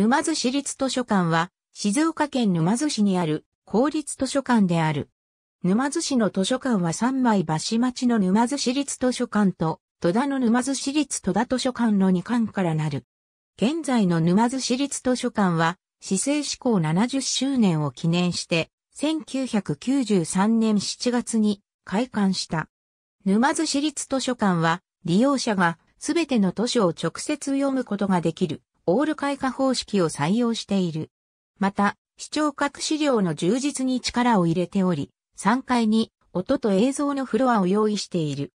沼津市立図書館は、静岡県沼津市にある公立図書館である。沼津市の図書館は三枚橋町の沼津市立図書館と、戸田の沼津市立戸田図書館の2館からなる。現在の沼津市立図書館は、市政施行70周年を記念して、1993年7月に開館した。沼津市立図書館は、利用者がすべての図書を直接読むことができるオール開花方式を採用している。また、視聴覚資料の充実に力を入れており、3階に音と映像のフロアを用意している。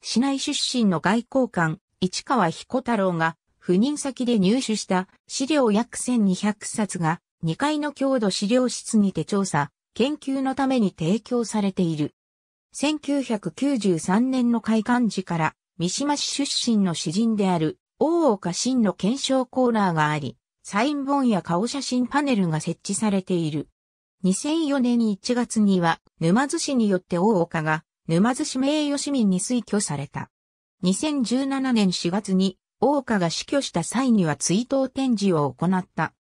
市内出身の外交官、市川彦太郎が赴任先で入手した資料約1200冊が2階の郷土資料室にて調査、研究のために提供されている。1993年の開館時から三島市出身の詩人である大岡真の検証コーナーがあり、サイン本や顔写真パネルが設置されている。2004年1月には、沼津市によって大岡が、沼津市名誉市民に推挙された。2017年4月に、大岡が死去した際には追悼展示を行った。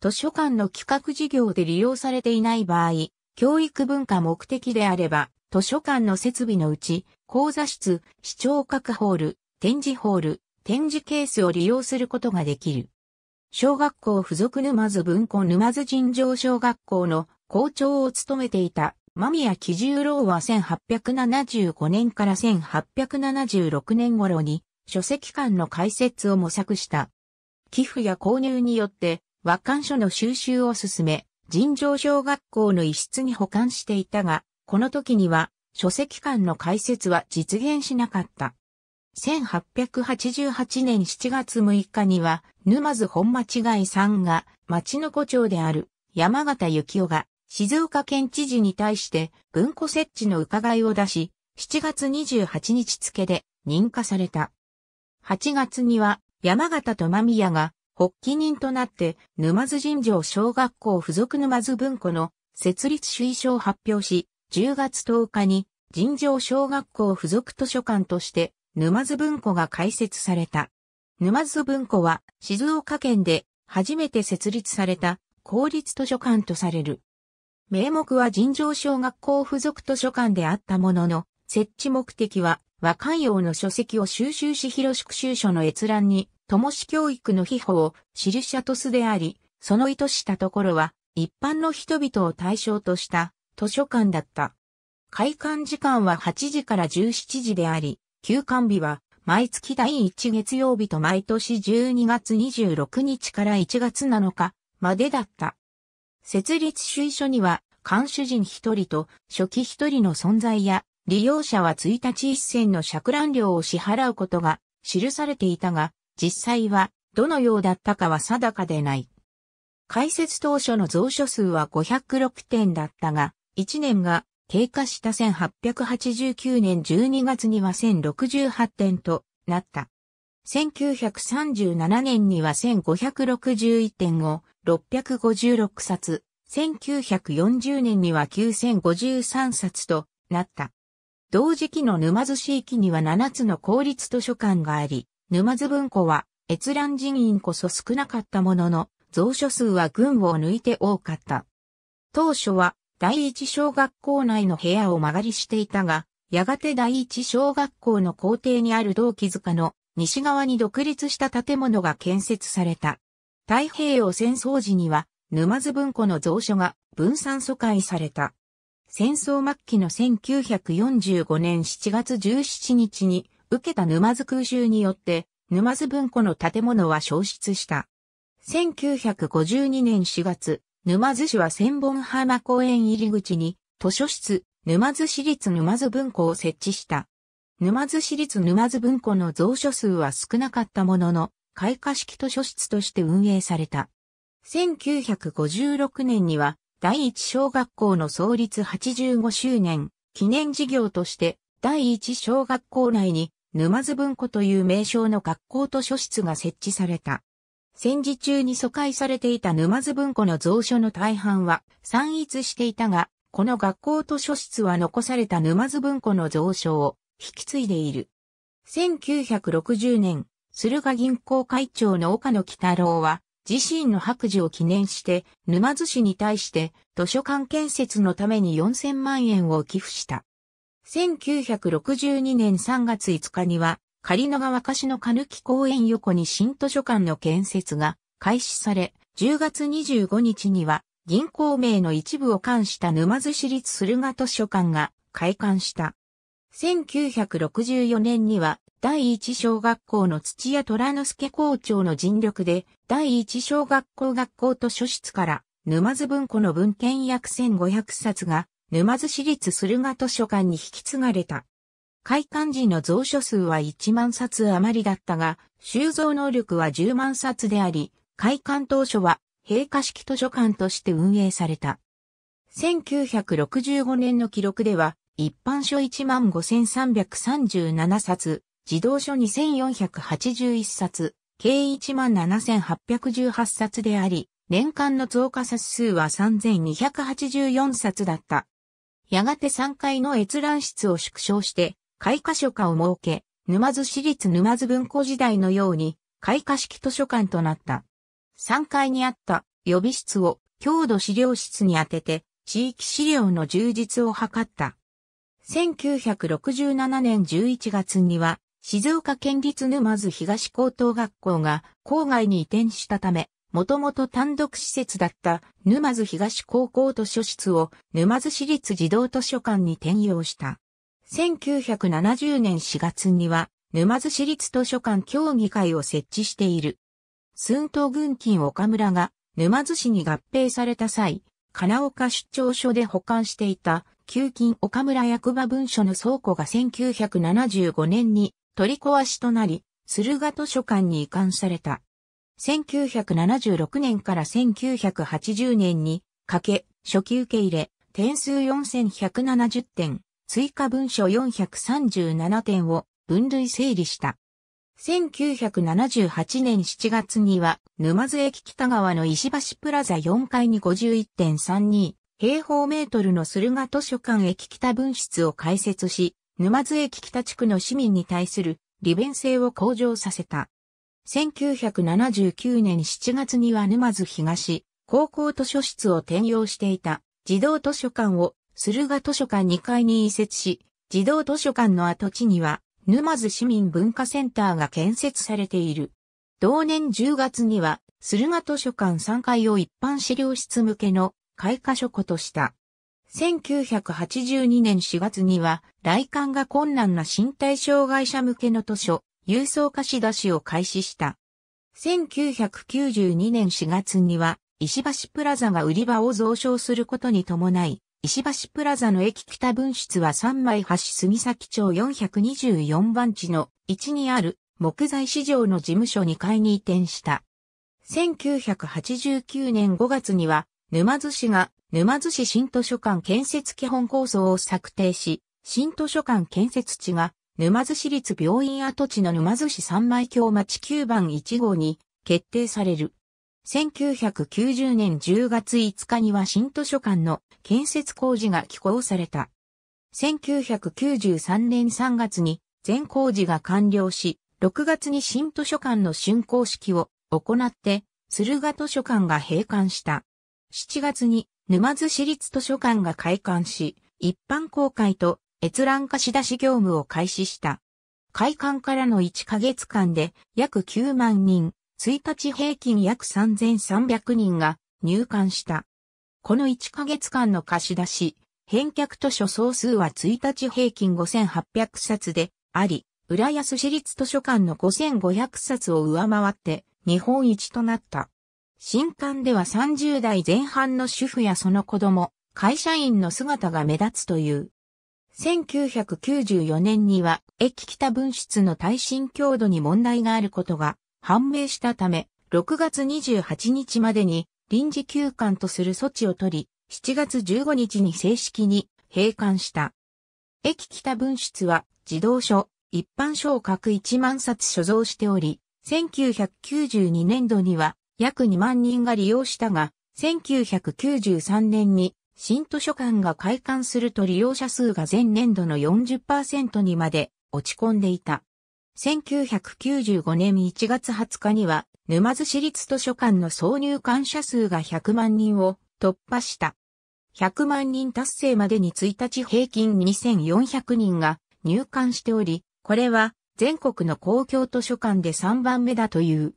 図書館の企画事業で利用されていない場合、教育文化目的であれば、図書館の設備のうち、講座室、視聴覚ホール、展示ホール、展示ケースを利用することができる。小学校付属沼津文庫沼津尋常小学校の校長を務めていた間宮喜十郎は1875年から1876年頃に書籍館の開設を模索した。寄付や購入によって和漢書の収集を進め、尋常小学校の一室に保管していたが、この時には書籍館の開設は実現しなかった。1888年7月6日には、沼津本町街さんが、町の古町である山形幸雄が、静岡県知事に対して文庫設置の伺いを出し、7月28日付で認可された。8月には山形と間宮が発起人となって沼津尋常小学校附属沼津文庫の設立主意書を発表し、10月10日に尋常小学校附属図書館として沼津文庫が開設された。沼津文庫は静岡県で初めて設立された公立図書館とされる。名目は尋常小学校付属図書館であったものの、設置目的は和漢洋の書籍を収集し広縮集書の閲覧に、友市教育の秘宝を記者とすであり、その意図したところは、一般の人々を対象とした図書館だった。開館時間は8時から17時であり、休館日は、毎月第1月曜日と毎年12月26日から1月7日までだった。設立主意書には、監守人一人と初期一人の存在や、利用者は1日一銭の借乱料を支払うことが記されていたが、実際はどのようだったかは定かでない。開設当初の蔵書数は506点だったが、1年が経過した1889年12月には1068点となった。1937年には1561点を656冊、1940年には9053冊となった。同時期の沼津市域には7つの公立図書館があり、沼津文庫は閲覧人員こそ少なかったものの、蔵書数は群を抜いて多かった。当初は第一小学校内の部屋を間借りしていたが、やがて第一小学校の校庭にある同木塚の西側に独立した建物が建設された。太平洋戦争時には、沼津文庫の蔵書が分散疎開された。戦争末期の1945年7月17日に受けた沼津空襲によって沼津文庫の建物は消失した。1952年4月、沼津市は千本浜公園入り口に図書室、沼津市立沼津文庫を設置した。沼津市立沼津文庫の蔵書数は少なかったものの、開花式図書室として運営された。1956年には、第一小学校の創立85周年記念事業として、第一小学校内に沼津文庫という名称の学校図書室が設置された。戦時中に疎開されていた沼津文庫の蔵書の大半は散逸していたが、この学校図書室は残された沼津文庫の蔵書を引き継いでいる。1960年、駿河銀行会長の岡野喜太郎は、自身の白事を記念して、沼津市に対して図書館建設のために4000万円を寄付した。1962年3月5日には、仮長若市の金木公園横に新図書館の建設が開始され、10月25日には銀行名の一部を冠した沼津市立駿河図書館が開館した。1964年には第一小学校の土屋虎之助校長の尽力で第一小学校学校図書室から沼津文庫の文献約1500冊が沼津市立駿河図書館に引き継がれた。開館時の蔵書数は1万冊余りだったが、収蔵能力は10万冊であり、開館当初は閉館式図書館として運営された。1965年の記録では、一般書15,337冊、自動書2,481冊、計17,818冊であり、年間の増加冊数は3,284冊だった。やがて3階の閲覧室を縮小して、開花書課を設け、沼津市立沼津文庫時代のように、開花式図書館となった。3階にあった予備室を郷土資料室に当てて、地域資料の充実を図った。1967年11月には、静岡県立沼津東高等学校が郊外に移転したため、もともと単独施設だった沼津東高校図書室を沼津市立児童図書館に転用した。1970年4月には、沼津市立図書館協議会を設置している。寸東軍金岡村が沼津市に合併された際、金岡出張所で保管していた旧金岡村役場文書の倉庫が1975年に取り壊しとなり、駿河図書館に移管された。1976年から1980年に、かけ、初期受け入れ、点数4170点、追加文書437点を分類整理した。1978年7月には、沼津駅北側の石橋プラザ4階に51.32平方メートルの駿河図書館駅北分室を開設し、沼津駅北地区の市民に対する利便性を向上させた。1979年7月には沼津東、高校図書室を転用していた児童図書館を駿河図書館2階に移設し、児童図書館の跡地には、沼津市民文化センターが建設されている。同年10月には、駿河図書館3階を一般資料室向けの開花書庫とした。1982年4月には、来館が困難な身体障害者向けの図書、郵送貸し出しを開始した。1992年4月には、石橋プラザが売り場を増床することに伴い、石橋プラザの駅北分室は三枚橋杉崎町424番地の1にある木材市場の事務所2階に移転した。1989年5月には沼津市が沼津市新図書館建設基本構想を策定し、新図書館建設地が沼津市立病院跡地の沼津市三枚橋町9番1号に決定される。1990年10月5日には新図書館の建設工事が起工された。1993年3月に全工事が完了し、6月に新図書館の竣工式を行って、駿河図書館が閉館した。7月に沼津市立図書館が開館し、一般公開と閲覧貸し出し業務を開始した。開館からの1ヶ月間で約9万人、1日平均約3300人が入館した。この1ヶ月間の貸し出し、返却図書総数は1日平均5800冊であり、浦安市立図書館の5500冊を上回って日本一となった。新刊では30代前半の主婦やその子供、会社員の姿が目立つという。1994年には駅北分室の耐震強度に問題があることが判明したため、6月28日までに臨時休館とする措置を取り、7月15日に正式に閉館した。駅北分室は児童書、一般書を各1万冊所蔵しており、1992年度には約2万人が利用したが、1993年に新図書館が開館すると利用者数が前年度の40%にまで落ち込んでいた。1995年1月20日には、沼津市立図書館の挿入館者数が100万人を突破した。100万人達成までに1日平均2400人が入館しており、これは全国の公共図書館で3番目だという。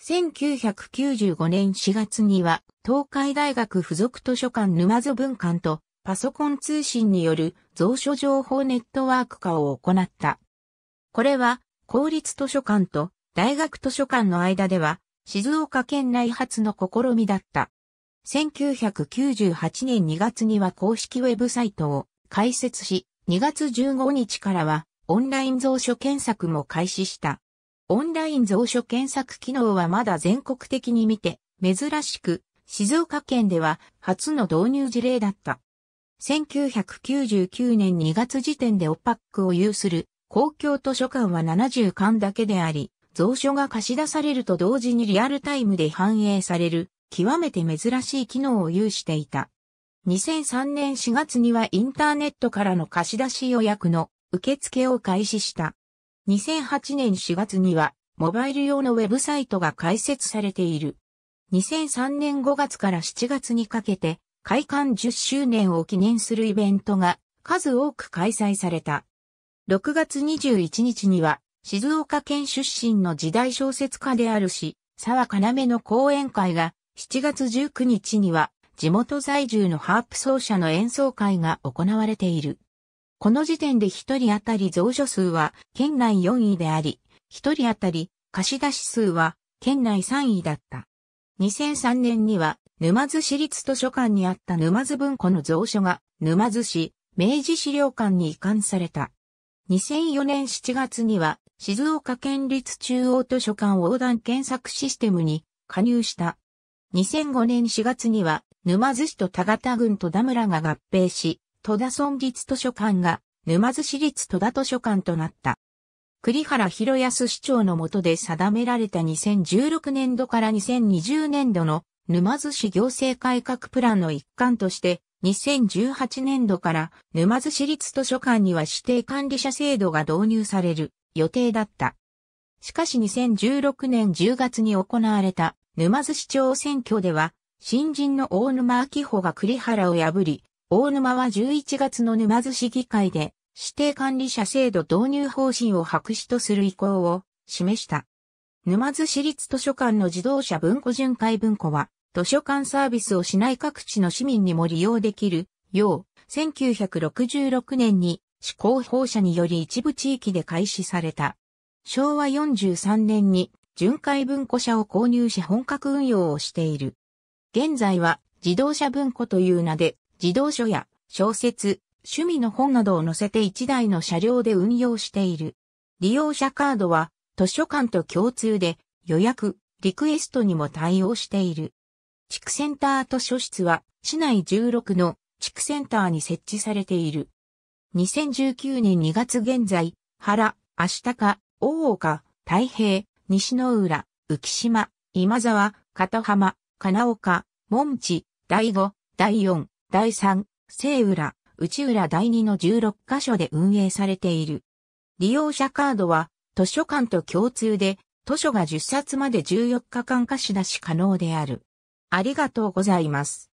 1995年4月には、東海大学附属図書館沼津文館とパソコン通信による蔵書情報ネットワーク化を行った。これは公立図書館と大学図書館の間では、静岡県内初の試みだった。1998年2月には公式ウェブサイトを開設し、2月15日からはオンライン蔵書検索も開始した。オンライン蔵書検索機能はまだ全国的に見て珍しく、静岡県では初の導入事例だった。1999年2月時点でオパックを有する公共図書館は70巻だけであり、蔵書が貸し出されると同時にリアルタイムで反映される、極めて珍しい機能を有していた。2003年4月にはインターネットからの貸し出し予約の受付を開始した。2008年4月には、モバイル用のウェブサイトが開設されている。2003年5月から7月にかけて、開館10周年を記念するイベントが数多く開催された。6月21日には、静岡県出身の時代小説家であるし、沢要の講演会が、7月19日には、地元在住のハープ奏者の演奏会が行われている。この時点で1人当たり蔵書数は県内4位であり、1人当たり貸し出し数は県内3位だった。2003年には沼津市立図書館にあった沼津文庫の蔵書が沼津市明治資料館に移管された。2004年7月には静岡県立中央図書館横断検索システムに加入した。2005年4月には沼津市と田形郡戸田村が合併し、戸田村立図書館が沼津市立戸田図書館となった。栗原博康市長の下で定められた2016年度から2020年度の沼津市行政改革プランの一環として2018年度から沼津市立図書館には指定管理者制度が導入される予定だった。しかし2016年10月に行われた沼津市長選挙では、新人の大沼明穂が栗原を破り、大沼は11月の沼津市議会で指定管理者制度導入方針を白紙とする意向を示した。沼津市立図書館の自動車文庫巡回文庫は図書館サービスを市内各地の市民にも利用できるよう、1966年に施行放射により一部地域で開始された。昭和43年に巡回文庫社を購入し本格運用をしている。現在は自動車文庫という名で自動書や小説、趣味の本などを載せて1台の車両で運用している。利用者カードは図書館と共通で予約、リクエストにも対応している。地区センター図書室は市内16の地区センターに設置されている。2019年2月現在、原、明日香、大岡、太平、西の浦、浮島、今沢、片浜、金岡、門地、第五、第四、第三、西浦、内浦第二の16カ所で運営されている。利用者カードは図書館と共通で図書が10冊まで14日間貸し出し可能である。ありがとうございます。